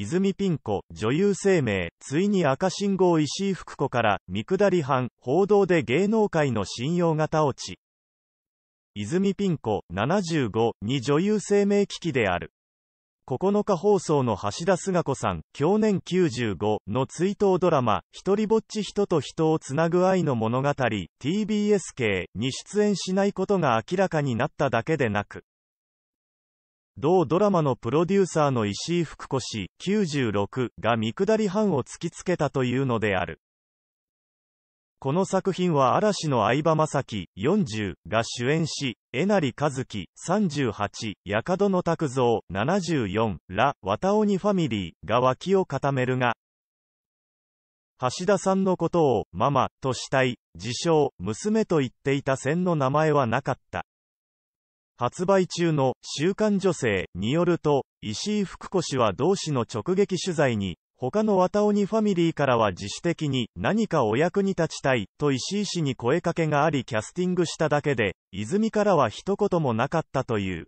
泉ピン子、女優生命、ついに赤信号石井福子から、見下り犯、報道で芸能界の信用型落ち。泉ピン子、75、に女優生命危機である。9日放送の橋田壽賀子さん、去年95の追悼ドラマ、一人ぼっち人と人をつなぐ愛の物語、TBS 系に出演しないことが明らかになっただけでなく、同ドラマのプロデューサーの石井福子氏96が見下り班を突きつけたというのである。この作品は嵐の相葉雅紀40が主演し、えなりかずき38、やかどの卓造74ら、わたおにファミリーが脇を固めるが、橋田さんのことを、ママ、としたい、自称、娘と言っていた線の名前はなかった。発売中の週刊女性によると、石井福子氏は同氏の直撃取材に、他の綿鬼ファミリーからは自主的に何かお役に立ちたいと石井氏に声かけがありキャスティングしただけで、泉からは一言もなかったという。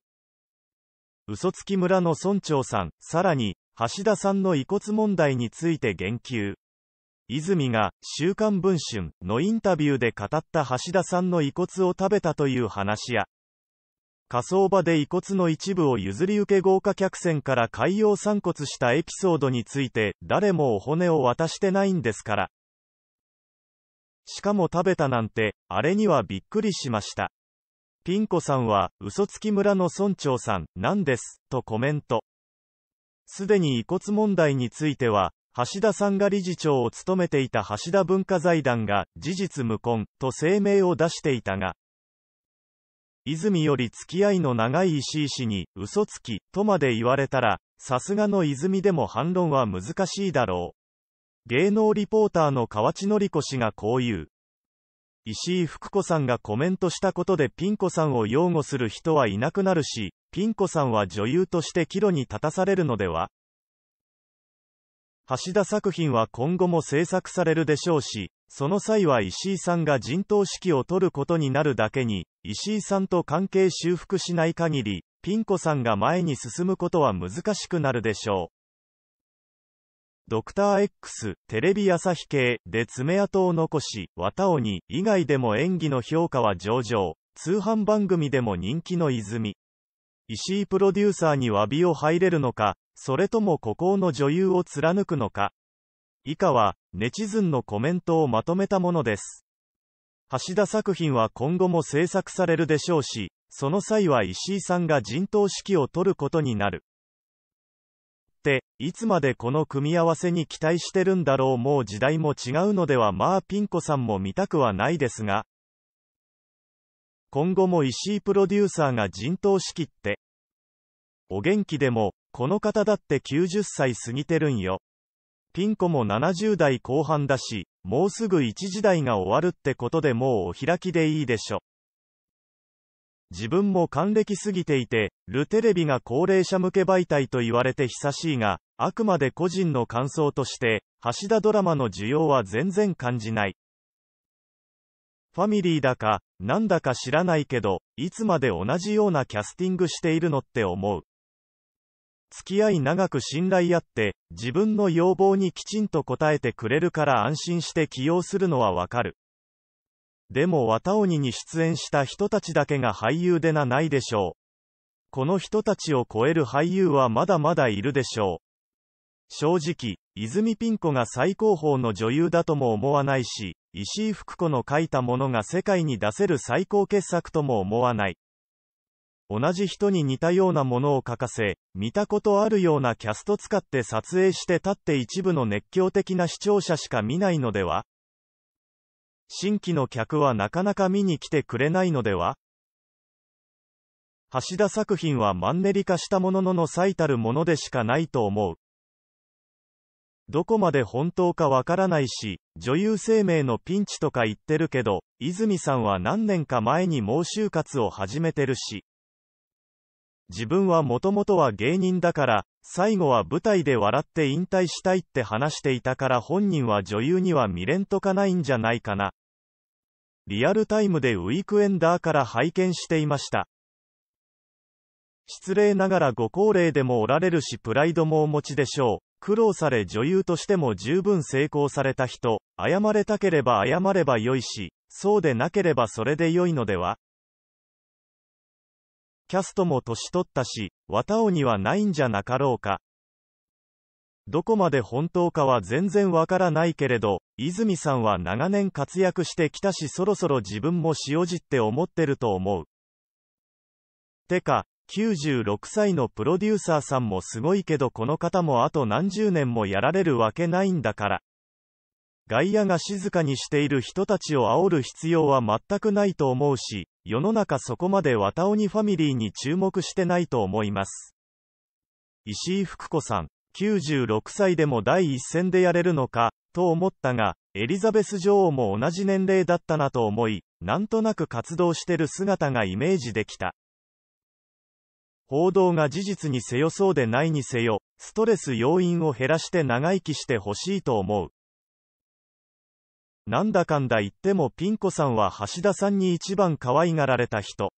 嘘つき村の村長さん、さらに、橋田さんの遺骨問題について言及。泉が、週刊文春のインタビューで語った橋田さんの遺骨を食べたという話や、火葬場で遺骨の一部を譲り受け豪華客船から海洋散骨したエピソードについて、誰もお骨を渡してないんですから。しかも食べたなんて、あれにはびっくりしました。ピン子さんは、嘘つき村の村長さん、なんです、とコメント。すでに遺骨問題については、橋田さんが理事長を務めていた橋田文化財団が、事実無根、と声明を出していたが、泉より付き合いの長い石井氏に、嘘つき、とまで言われたら、さすがの泉でも反論は難しいだろう。芸能リポーターの河内典子氏がこう言う。石井福子さんがコメントしたことでピン子さんを擁護する人はいなくなるし、ピン子さんは女優として岐路に立たされるのでは橋田作品は今後も制作されるでしょうし、その際は石井さんが陣頭指揮を取ることになるだけに、石井さんと関係修復しない限り、ピン子さんが前に進むことは難しくなるでしょう。ドクター X、テレビ朝日系で爪痕を残し、綿鬼以外でも演技の評価は上々、通販番組でも人気の泉。石井プロデューサーに詫びを入れるのか、それとも孤高の女優を貫くのか。以下は、ネチズンのコメントをまとめたものです。橋田作品は今後も制作されるでしょうし、その際は石井さんが陣頭指揮を取ることになる。って、いつまでこの組み合わせに期待してるんだろうもう時代も違うのではまあピン子さんも見たくはないですが、今後も石井プロデューサーが陣頭指揮って、お元気でも、この方だって90歳過ぎてるんよ。ピン子も70代後半だし、もうすぐ一時代が終わるってことでもうお開きでいいでしょ。自分も還暦すぎていて、ルテレビが高齢者向け媒体と言われて久しいが、あくまで個人の感想として、橋田ドラマの需要は全然感じない。ファミリーだか、なんだか知らないけど、いつまで同じようなキャスティングしているのって思う。付き合い長く信頼あって、自分の要望にきちんと応えてくれるから安心して起用するのはわかる。でも綿鬼に出演した人たちだけが俳優でなないでしょう。この人たちを超える俳優はまだまだいるでしょう。正直、泉ピン子が最高峰の女優だとも思わないし、石井福子の書いたものが世界に出せる最高傑作とも思わない。同じ人に似たようなものを書かせ、見たことあるようなキャスト使って撮影して立って一部の熱狂的な視聴者しか見ないのでは新規の客はなかなか見に来てくれないのでは橋田作品はマンネリ化したもののの最たるものでしかないと思う。どこまで本当かわからないし、女優生命のピンチとか言ってるけど、泉さんは何年か前に猛う就活を始めてるし。自分はもともとは芸人だから、最後は舞台で笑って引退したいって話していたから本人は女優には未練とかないんじゃないかな。リアルタイムでウィークエンダーから拝見していました。失礼ながらご高齢でもおられるしプライドもお持ちでしょう。苦労され女優としても十分成功された人、謝れたければ謝ればよいし、そうでなければそれでよいのではキャストも年取ったし、綿尾にはないんじゃなかろうか。どこまで本当かは全然わからないけれど、泉さんは長年活躍してきたしそろそろ自分も塩じって思ってると思う。てか、96歳のプロデューサーさんもすごいけどこの方もあと何十年もやられるわけないんだから。外野が静かにしている人たちを煽る必要は全くないと思うし、世の中そこまで綿鬼ファミリーに注目してないと思います。石井福子さん、96歳でも第一線でやれるのか、と思ったが、エリザベス女王も同じ年齢だったなと思い、なんとなく活動してる姿がイメージできた。報道が事実にせよそうでないにせよ、ストレス要因を減らして長生きしてほしいと思う。なんだかんだ言ってもピン子さんは橋田さんに一番可愛がられた人。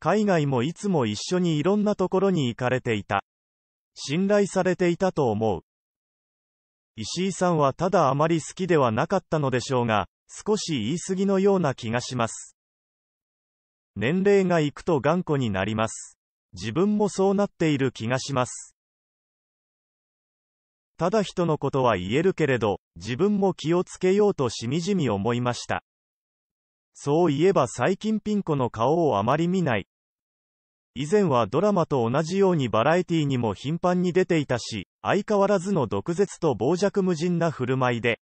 海外もいつも一緒にいろんなところに行かれていた。信頼されていたと思う。石井さんはただあまり好きではなかったのでしょうが、少し言い過ぎのような気がします。年齢がいくと頑固になります。自分もそうなっている気がします。ただ人のことは言えるけれど、自分も気をつけようとしみじみ思いました。そういえば最近ピン子の顔をあまり見ない。以前はドラマと同じようにバラエティにも頻繁に出ていたし、相変わらずの毒舌と傍若無人な振る舞いで。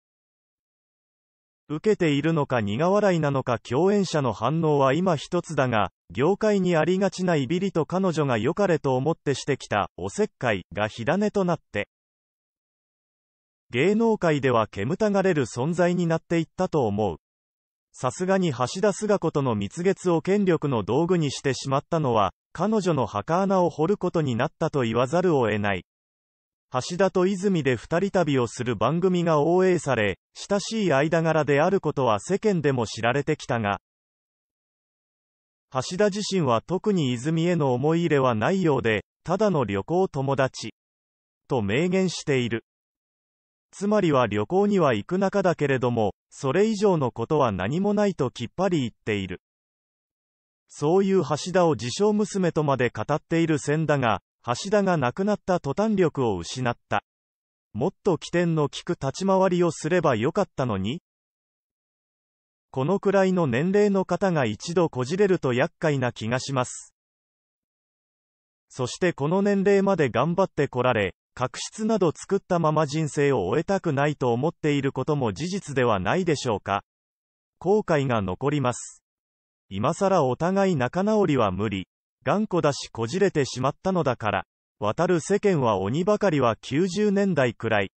受けているのか苦笑いなのか共演者の反応は今一つだが、業界にありがちなイビリと彼女が良かれと思ってしてきた、おせっかいが火種となって。芸能界では煙たがれる存在になっていったと思う。さすがに橋田壽賀子との蜜月を権力の道具にしてしまったのは、彼女の墓穴を掘ることになったと言わざるを得ない。橋田と泉で二人旅をする番組が応援され、親しい間柄であることは世間でも知られてきたが、橋田自身は特に泉への思い入れはないようで、ただの旅行友達、と明言している。つまりは旅行には行く中だけれども、それ以上のことは何もないときっぱり言っている。そういう橋田を自称娘とまで語っている千だが、橋田が亡くなった途端力を失った。もっと起点の利く立ち回りをすればよかったのにこのくらいの年齢の方が一度こじれると厄介な気がします。そしてこの年齢まで頑張ってこられ、確執など作ったまま人生を終えたくないと思っていることも事実ではないでしょうか。後悔が残ります。今更お互い仲直りは無理。頑固だしこじれてしまったのだから。渡る世間は鬼ばかりは90年代くらい。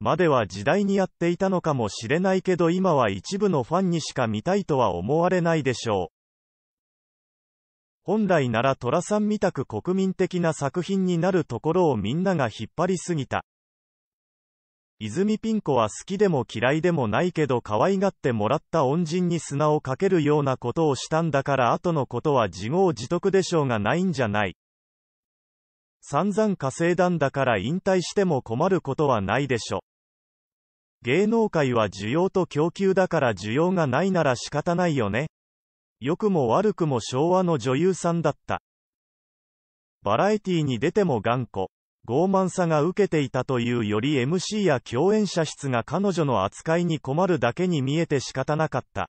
までは時代にやっていたのかもしれないけど今は一部のファンにしか見たいとは思われないでしょう。本来なら寅さんみたく国民的な作品になるところをみんなが引っ張りすぎた。泉ピン子は好きでも嫌いでもないけど可愛がってもらった恩人に砂をかけるようなことをしたんだから後のことは自業自得でしょうがないんじゃない。散々稼いだんだから引退しても困ることはないでしょ。芸能界は需要と供給だから需要がないなら仕方ないよね。良くも悪くも昭和の女優さんだった。バラエティに出ても頑固、傲慢さが受けていたというより MC や共演者室が彼女の扱いに困るだけに見えて仕方なかった。